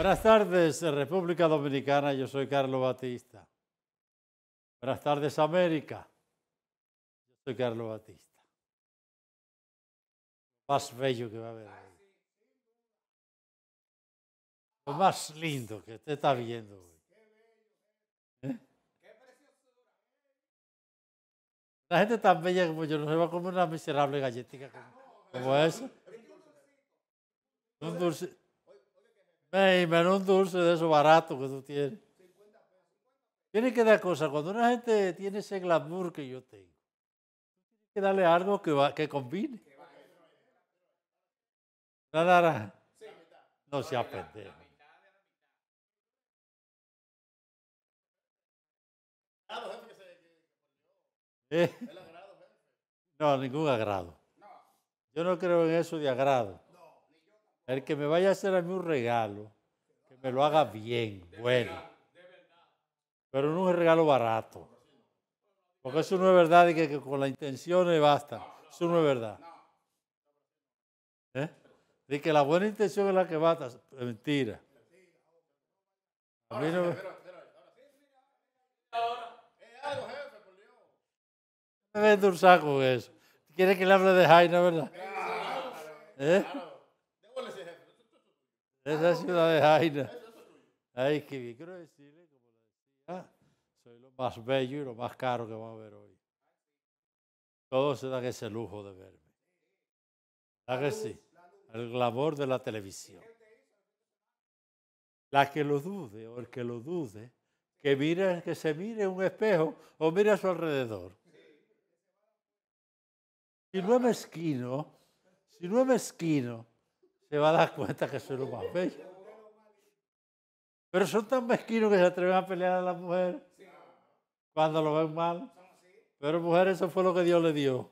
Buenas tardes, República Dominicana. Yo soy Carlos Batista. Buenas tardes, América. Yo soy Carlos Batista. más bello que va a haber Lo más lindo que usted está viendo ¿Eh? La gente tan bella como yo no se va a comer una miserable galletita como, como esa. Un dulce. Menos un dulce de eso barato que tú tienes. Tiene que dar cosas. Cuando una gente tiene ese glamour que yo tengo, tiene que darle algo que, va, que combine. Nada, No se aprende. ¿Eh? No, ningún agrado. Yo no creo en eso de agrado. El que me vaya a hacer a mí un regalo, que me lo haga bien, bueno. Pero no es un regalo barato. Porque eso no es verdad y que, con la intención basta. Eso no es verdad. ¿Eh? De que la buena intención es la que basta. Mentira. A mí no me... vende un saco eso. Quiere que le hable de Jaina, ¿verdad? ¿Eh? Esa ciudad de Jaina. Ay, que bien. Quiero decirle, soy lo más bello y lo más caro que vamos a ver hoy. Todos se dan ese lujo de verme. ¿Sabes que sí? El glamour de la televisión. La que lo dude o el que lo dude, que, mire, que se mire un espejo o mire a su alrededor. Si no es mezquino, si no es mezquino, se va a dar cuenta que soy lo más bello. Pero son tan mezquinos que se atreven a pelear a la mujer cuando lo ven mal. Pero mujer, eso fue lo que Dios le dio.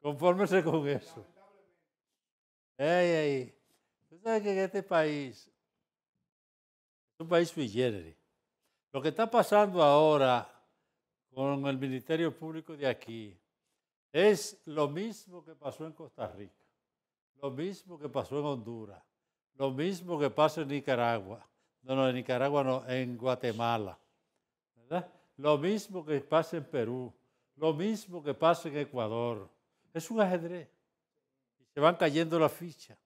Confórmese con eso. Ey, ey. Tú sabes que en este país es un país sui Lo que está pasando ahora con el Ministerio Público de aquí es lo mismo que pasó en Costa Rica. Lo mismo que pasó en Honduras, lo mismo que pasó en Nicaragua, no, no, en Nicaragua no, en Guatemala, ¿verdad? Lo mismo que pasa en Perú, lo mismo que pasa en Ecuador. Es un ajedrez. Y se van cayendo las fichas.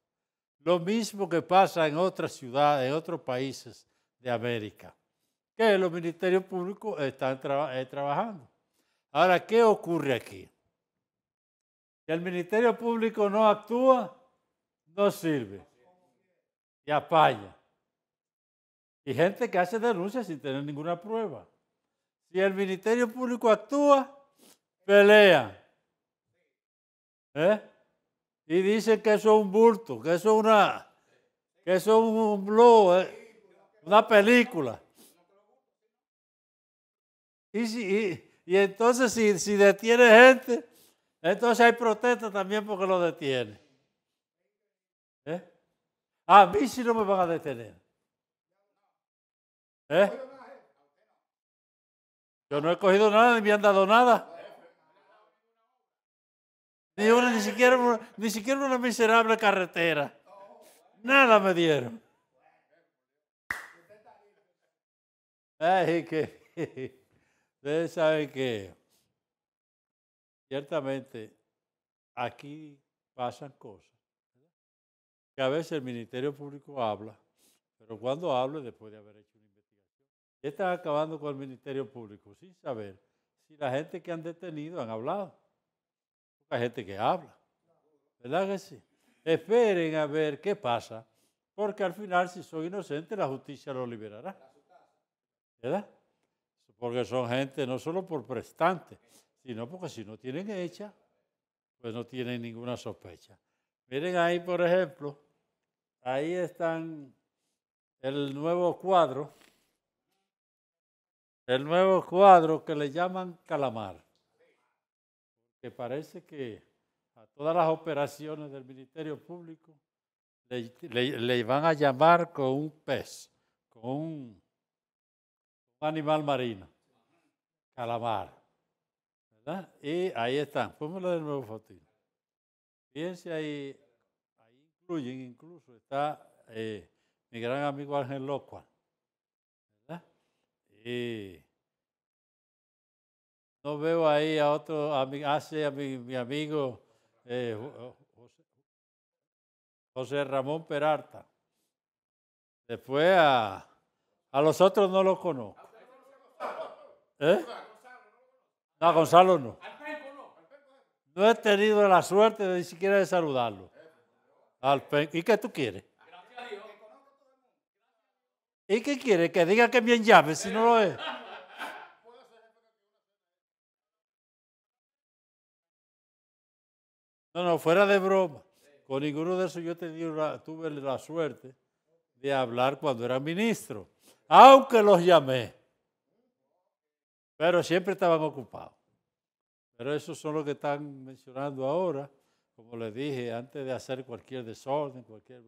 Lo mismo que pasa en otras ciudades, en otros países de América, que los ministerios públicos están eh, trabajando. Ahora, ¿qué ocurre aquí? Que el Ministerio Público no actúa, no sirve. Y apaya. Y gente que hace denuncias sin tener ninguna prueba. Si el Ministerio Público actúa, pelea. ¿Eh? Y dice que eso es un bulto, que eso es una, que eso es un blow, ¿eh? una película. Y, entonces si, si detiene gente, entonces hay protesta también porque lo detiene. A mí sí no me van a detener. ¿Eh? Yo no he cogido nada, ni me han dado nada. Ni una, ni siquiera una, ni siquiera una miserable carretera. Nada me dieron. ustedes saben que ciertamente aquí pasan cosas que a veces el Ministerio Público habla, pero cuando habla después de haber hecho una investigación. están acabando con el Ministerio Público sin saber si la gente que han detenido han hablado. La gente que habla. ¿Verdad que sí? Esperen a ver qué pasa, porque al final si son inocentes la justicia los liberará. ¿Verdad? Porque son gente no solo por prestante, sino porque si no tienen hecha, pues no tienen ninguna sospecha. Miren ahí, por ejemplo, Ahí están el nuevo cuadro, el nuevo cuadro que le llaman calamar, que parece que a todas las operaciones del Ministerio Público le, van a llamar con un pez, con un, animal marino, calamar. ¿verdad? Y ahí están, la de nuevo, fotín Fíjense ahí incluyen, incluso está eh, mi gran amigo Ángel Locua. ¿verdad? Y no veo ahí a otro, a mi, hace ah, a mi, mi amigo eh, José, Ramón Peralta. Después a, a los otros no los conozco. ¿Eh? No, Gonzalo no. No he tenido la suerte ni siquiera de saludarlo. ¿Y qué tú quieres? ¿Y qué quiere? Que diga que bien llame si no lo es. No, no, fuera de broma. Con ninguno de esos yo tuve la suerte de hablar cuando era ministro. Aunque los llamé. Pero siempre estaban ocupados. Pero esos son los que están mencionando ahora como les dije, antes de hacer cualquier desorden, cualquier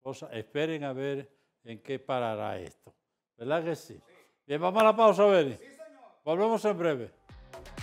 cosa, esperen a ver en qué parará esto. ¿Verdad que sí? Bien, vamos a la pausa, Benny. Sí, Volvemos en breve.